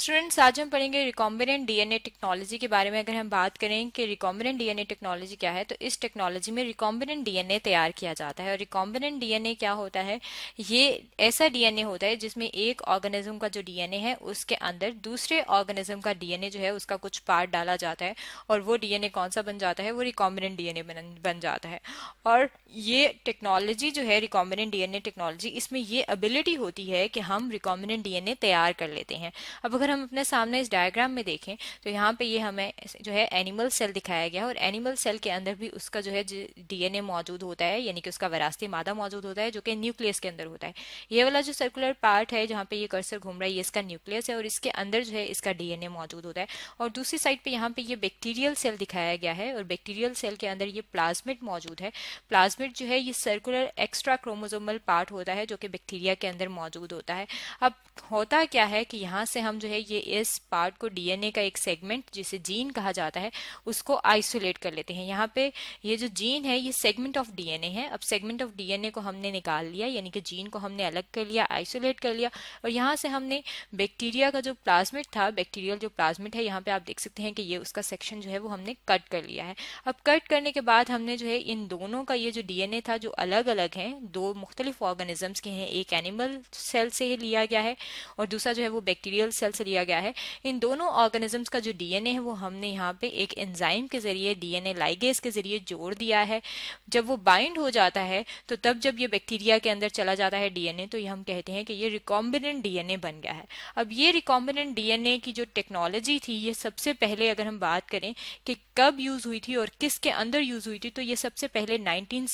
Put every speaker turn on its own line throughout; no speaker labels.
students आज हम पढ़ेंगे रिकॉम्बिनेंट डीएनए टेक्नोलॉजी के बारे में अगर हम बात करें कि रिकॉम्बिनेंट डीएनए टेक्नोलॉजी क्या है तो इस टेक्नोलॉजी में रिकॉम्बिनेंट डीएनए तैयार किया जाता है और रिकॉम्बिनेंट डीएनए क्या होता है ये ऐसा डीएनए होता है जिसमें एक ऑर्गेनिज्म का जो डीएनए है उसके अंदर दूसरे ऑर्गेनिज्म का डीएनए जो है उसका कुछ पार्ट डाला जाता है और वो डीएनए कौन सा बन जाता है वो रिकॉम्बिनेंट डीएनए बन जाता है और ये टेक्नोलॉजी जो है रिकॉम्बिनेंट डीएनए टेक्नोलॉजी इसमें ये एबिलिटी होती है कि हम रिकॉम्बिनेंट डीएनए तैयार कर लेते हैं अब अगर अगर हम अपने सामने इस डायग्राम में देखें तो यहाँ पे ये हमें जो है एनिमल सेल दिखाया गया है और एनिमल सेल के अंदर भी उसका जो है डीएनए मौजूद होता है यानी कि उसका वरासती मादा मौजूद होता है जो कि न्यूक्लियस के अंदर होता है ये वाला जो सर्कुलर पार्ट है जहाँ पे ये कर्सर घूम रहा है ये इसका न्यूक्लियस है और इसके अंदर जो है इसका डीएनए मौजूद होता है और दूसरी साइड पर यहाँ पे ये बैक्टीरियल सेल दिखाया गया है और बैक्टीरियल सेल के अंदर ये प्लाज्मिड मौजूद है प्लाज्मिड जो है ये सर्कुलर एक्स्ट्रा क्रोमोजोमल पार्ट होता है जो कि बैक्टीरिया के अंदर मौजूद होता है अब होता क्या है कि यहाँ से हम जो है है ये इस पार्ट को डीएनए का एक सेगमेंट जिसे जीन कहा जाता है उसको आइसोलेट कर लेते हैं यहाँ पे ये जो जीन है ये सेगमेंट ऑफ डीएनए है अब सेगमेंट ऑफ डीएनए को हमने निकाल लिया यानी कि जीन को हमने अलग कर लिया आइसोलेट कर लिया और यहाँ से हमने बैक्टीरिया का जो प्लाज्मिट था बैक्टीरियल जो प्लाज्मिट है यहाँ पे आप देख सकते हैं कि ये उसका सेक्शन जो है वो हमने कट कर लिया है अब कट करने के बाद हमने जो है इन दोनों का ये जो डीएनए था जो अलग अलग है दो मुख्तलिफ ऑर्गेनिजम्स के हैं एक एनिमल सेल से लिया गया है और दूसरा जो है वो बैक्टीरियल सेल से लिया गया है इन दोनों ऑर्गेनिजम्स का जो डीएनए है वो हमने यहाँ पे एक एंजाइम के जरिए डीएनए लाइगेस के जरिए जोड़ दिया है जब वो बाइंड हो जाता है तो तब जब ये बैक्टीरिया के अंदर चला जाता है डीएनए तो ये हम कहते हैं कि ये रिकॉम्बिनेंट डीएनए बन गया है अब ये रिकॉम्बिनेंट डीएनए की जो टेक्नोलॉजी थी ये सबसे पहले अगर हम बात करें कि कब यूज हुई थी और किसके अंदर यूज हुई थी तो ये सबसे पहले नाइनटीन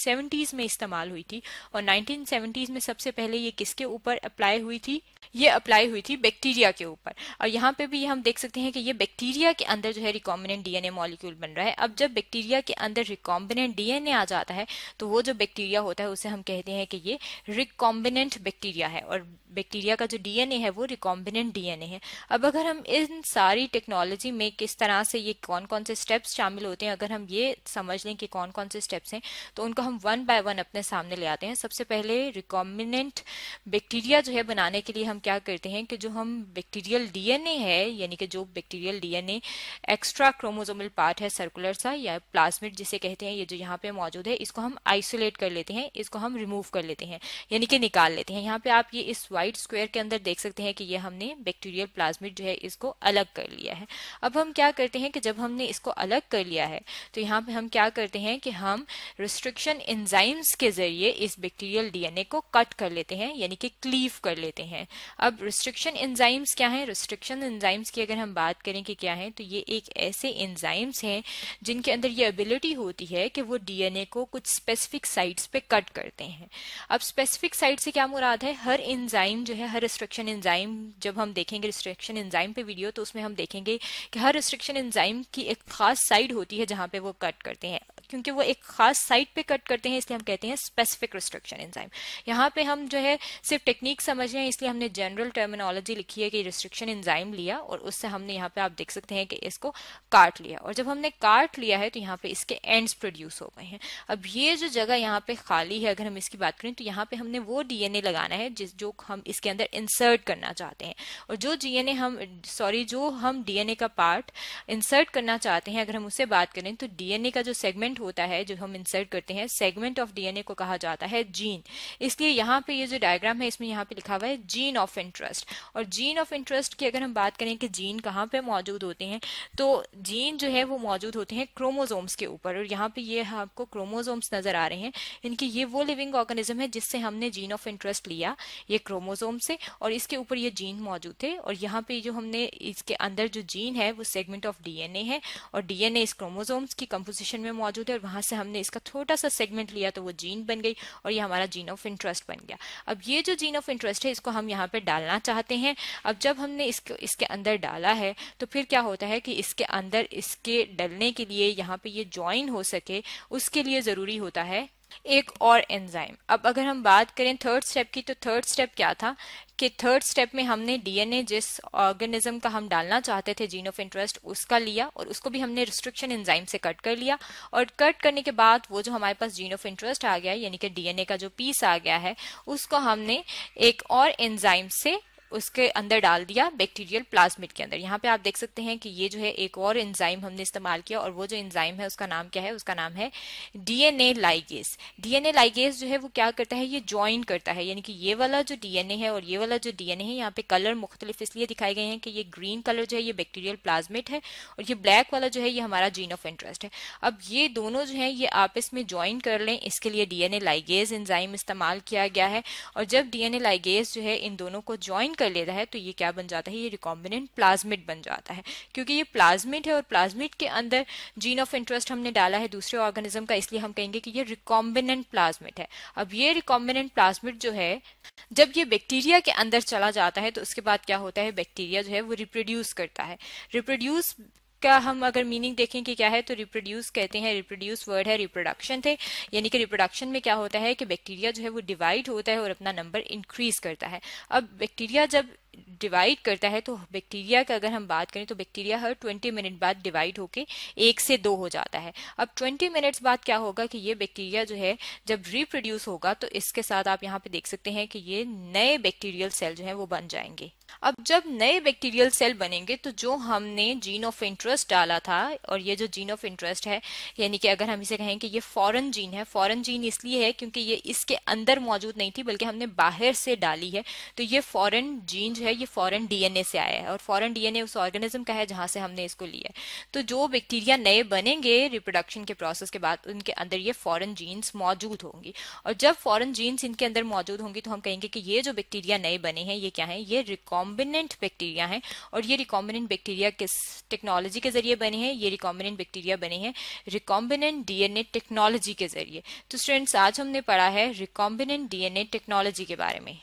में इस्तेमाल हुई थी और नाइनटीन में सबसे पहले ये किसके ऊपर अप्लाई हुई थी ये अप्लाई हुई थी बैक्टीरिया के ऊपर पर और यहाँ पे भी हम देख सकते हैं कि ये बैक्टीरिया के अंदर जो है रिकॉम्बिनेंट डीएनए मॉलिक्यूल बन रहा है अब जब बैक्टीरिया के अंदर रिकॉम्बिनेंट डीएनए आ जाता है तो वो जो बैक्टीरिया होता है उसे हम कहते हैं कि ये रिकॉम्बिनेंट बैक्टीरिया है और बैक्टीरिया का जो डीएनए है वो रिकॉम्बिनेंट डीएनए है अब अगर हम इन सारी टेक्नोलॉजी में किस तरह से ये कौन कौन से स्टेप्स शामिल होते हैं अगर हम ये समझ लें कि कौन कौन से स्टेप्स हैं तो उनको हम वन बाय वन अपने सामने ले आते हैं सबसे पहले रिकॉम्बिनेंट बैक्टीरिया जो है बनाने के लिए हम क्या करते हैं कि जो हम बैक्टीरियल सर्कुलर डीएनए है यानी कि जो bacterial DNA extra chromosomal part है सर्कुलर सा या प्लाज्मिड जिसे कहते हैं ये जो यहाँ पे मौजूद है इसको हम आइसोलेट कर लेते हैं इसको हम रिमूव कर लेते हैं यानी कि निकाल लेते हैं यहाँ पे आप ये इस व्हाइट स्क्वेयर के अंदर देख सकते हैं कि ये हमने बैक्टीरियल प्लाज्मिड जो है इसको अलग कर लिया है अब हम क्या करते हैं कि जब हमने इसको अलग कर लिया है तो यहाँ पे हम क्या करते हैं कि हम रिस्ट्रिक्शन एंजाइम्स के जरिए इस बैक्टीरियल डीएनए को कट कर लेते हैं यानी कि क्लीव कर लेते हैं अब रिस्ट्रिक्शन एंजाइम्स क्या है रिस्ट्रिक्शन एंजाइम्स की अगर हम बात करें कि क्या है तो ये एक ऐसे एंजाइम्स हैं जिनके अंदर ये एबिलिटी होती है कि वो डीएनए को कुछ स्पेसिफिक साइट्स पे कट करते हैं अब स्पेसिफिक साइट से क्या मुराद है हर एंजाइम जो है हर रिस्ट्रिक्शन एंजाइम जब हम देखेंगे रिस्ट्रिक्शन एंजाइम पे वीडियो तो उसमें हम देखेंगे कि हर रिस्ट्रिक्शन एंजाइम की एक खास साइड होती है जहाँ पे वो कट करते हैं क्योंकि वो एक खास साइट पे कट करते हैं इसलिए हम कहते हैं स्पेसिफिक रिस्ट्रिक्शन एंजाइम यहाँ पे हम जो है सिर्फ टेक्निक समझ रहे हैं इसलिए हमने जनरल टर्मिनोलॉजी लिखी है कि रिस्ट्रिक्शन एंजाइम लिया और उससे हमने यहाँ पे आप देख सकते हैं कि इसको काट लिया और जब हमने काट लिया है तो यहाँ पे इसके एंड्स प्रोड्यूस हो गए हैं अब ये जो जगह यहाँ पे खाली है अगर हम इसकी बात करें तो यहाँ पे हमने वो डीएनए लगाना है जिस जो हम इसके अंदर इंसर्ट करना चाहते हैं और जो डीएनए हम सॉरी जो हम डीएनए का पार्ट इंसर्ट करना चाहते हैं अगर हम उससे बात करें तो डीएनए का जो सेगमेंट सेगमेंट होता है जो हम इंसर्ट करते हैं सेगमेंट ऑफ डीएनए को कहा जाता है जीन इसलिए यहाँ पे ये जो डायग्राम है इसमें यहाँ पे लिखा हुआ है जीन ऑफ इंटरेस्ट और जीन ऑफ इंटरेस्ट की अगर हम बात करें कि जीन कहाँ पे मौजूद होते हैं तो जीन जो है वो मौजूद होते हैं क्रोमोजोम्स के ऊपर और यहाँ पे ये आपको क्रोमोजोम्स नजर आ रहे हैं इनकी ये वो लिविंग ऑर्गेनिज्म है जिससे हमने जीन ऑफ इंटरेस्ट लिया ये क्रोमोजोम से और इसके ऊपर ये जीन मौजूद थे और यहाँ पे जो हमने इसके अंदर जो जीन है वो सेगमेंट ऑफ डीएनए है और डीएनए इस क्रोमोजोम्स की कंपोजिशन में मौजूद मौजूद है और वहां से हमने इसका छोटा सा सेगमेंट लिया तो वो जीन बन गई और ये हमारा जीन ऑफ इंटरेस्ट बन गया अब ये जो जीन ऑफ इंटरेस्ट है इसको हम यहाँ पर डालना चाहते हैं अब जब हमने इसको इसके अंदर डाला है तो फिर क्या होता है कि इसके अंदर इसके डलने के लिए यहाँ पे ये ज्वाइन हो सके उसके लिए ज़रूरी होता है एक और एंजाइम अब अगर हम बात करें थर्ड स्टेप की तो थर्ड स्टेप क्या था कि थर्ड स्टेप में हमने डीएनए जिस ऑर्गेनिज्म का हम डालना चाहते थे जीन ऑफ इंटरेस्ट उसका लिया और उसको भी हमने रिस्ट्रिक्शन एंजाइम से कट कर लिया और कट करने के बाद वो जो हमारे पास जीन ऑफ इंटरेस्ट आ गया यानी कि डीएनए का जो पीस आ गया है उसको हमने एक और एंजाइम से उसके अंदर डाल दिया बैक्टीरियल प्लाज्मिड के अंदर यहाँ पे आप देख सकते हैं कि ये जो है एक और इंजाइम हमने इस्तेमाल किया और वो जो इंजाइम है उसका नाम क्या है उसका नाम है डीएनए लाइगेस डीएनए लाइगेस जो है वो क्या करता है ये ज्वाइन करता है यानी कि ये वाला जो डीएनए है और ये वाला जो डीएनए है यहाँ पे कलर मुख्तलिफ इसलिए दिखाए गए हैं कि ये ग्रीन कलर जो है ये बैक्टीरियल प्लाज्मिट है और ये ब्लैक वाला जो है ये हमारा जीन ऑफ इंटरेस्ट है अब ये दोनों जो है ये आपस में ज्वाइन कर लें इसके लिए डीएनए लाइगेज इंजाइम इस्तेमाल किया गया है और जब डीएनए लाइगेज जो है इन दोनों को ज्वाइन कर लेता है तो ये क्या बन जाता है ये रिकॉम्बिनेंट प्लाज्मिट बन जाता है क्योंकि ये प्लाज्मिट है और प्लाज्मिट के अंदर जीन ऑफ इंटरेस्ट हमने डाला है दूसरे ऑर्गेनिज्म का इसलिए हम कहेंगे कि ये रिकॉम्बिनेंट प्लाज्मिट है अब ये रिकॉम्बिनेंट प्लाज्मिट जो है जब ये बैक्टीरिया के अंदर चला जाता है तो उसके बाद क्या होता है बैक्टीरिया जो है वो रिप्रोड्यूस करता है रिप्रोड्यूस इसका हम अगर मीनिंग देखें कि क्या है तो रिप्रोड्यूस कहते हैं रिप्रोड्यूस वर्ड है रिप्रोडक्शन थे यानी कि रिप्रोडक्शन में क्या होता है कि बैक्टीरिया जो है वो डिवाइड होता है और अपना नंबर इंक्रीज करता है अब बैक्टीरिया जब डिवाइड करता है तो बैक्टीरिया का अगर हम बात करें तो बैक्टीरिया हर 20 मिनट बाद डिवाइड होके एक से दो हो जाता है अब 20 मिनट्स बाद क्या होगा कि ये बैक्टीरिया जो है जब रिप्रोड्यूस होगा तो इसके साथ आप यहाँ पे देख सकते हैं कि ये नए बैक्टीरियल सेल जो है वो बन जाएंगे अब जब नए बैक्टीरियल सेल बनेंगे तो जो हमने जीन ऑफ इंटरेस्ट डाला था और ये जो जीन ऑफ इंटरेस्ट है यानी कि अगर हम इसे कहें कि ये फॉरन जीन है फॉरन जीन इसलिए है क्योंकि ये इसके अंदर मौजूद नहीं थी बल्कि हमने बाहर से डाली है तो ये फॉरन जीन जो है ये ये फॉरेन डीएनए से आया है और फॉरेन डीएनए उस ऑर्गेनिज्म का है जहां से हमने इसको लिया है तो जो बैक्टीरिया नए बनेंगे रिप्रोडक्शन के प्रोसेस के बाद उनके अंदर ये फॉरेन जीन्स मौजूद होंगी और जब फॉरेन जीन्स इनके अंदर मौजूद होंगी तो हम कहेंगे कि ये जो बैक्टीरिया नए बने हैं ये क्या है ये रिकॉम्बिनेंट बैक्टीरिया है और ये रिकॉम्बिनेंट बैक्टीरिया किस टेक्नोलॉजी के जरिए बने हैं ये रिकॉम्बिनेंट बैक्टीरिया बने हैं रिकॉम्बिनेंट डीएनए टेक्नोलॉजी के जरिए तो स्टूडेंट्स आज हमने पढ़ा है रिकॉम्बिनेंट डीएनए टेक्नोलॉजी के बारे में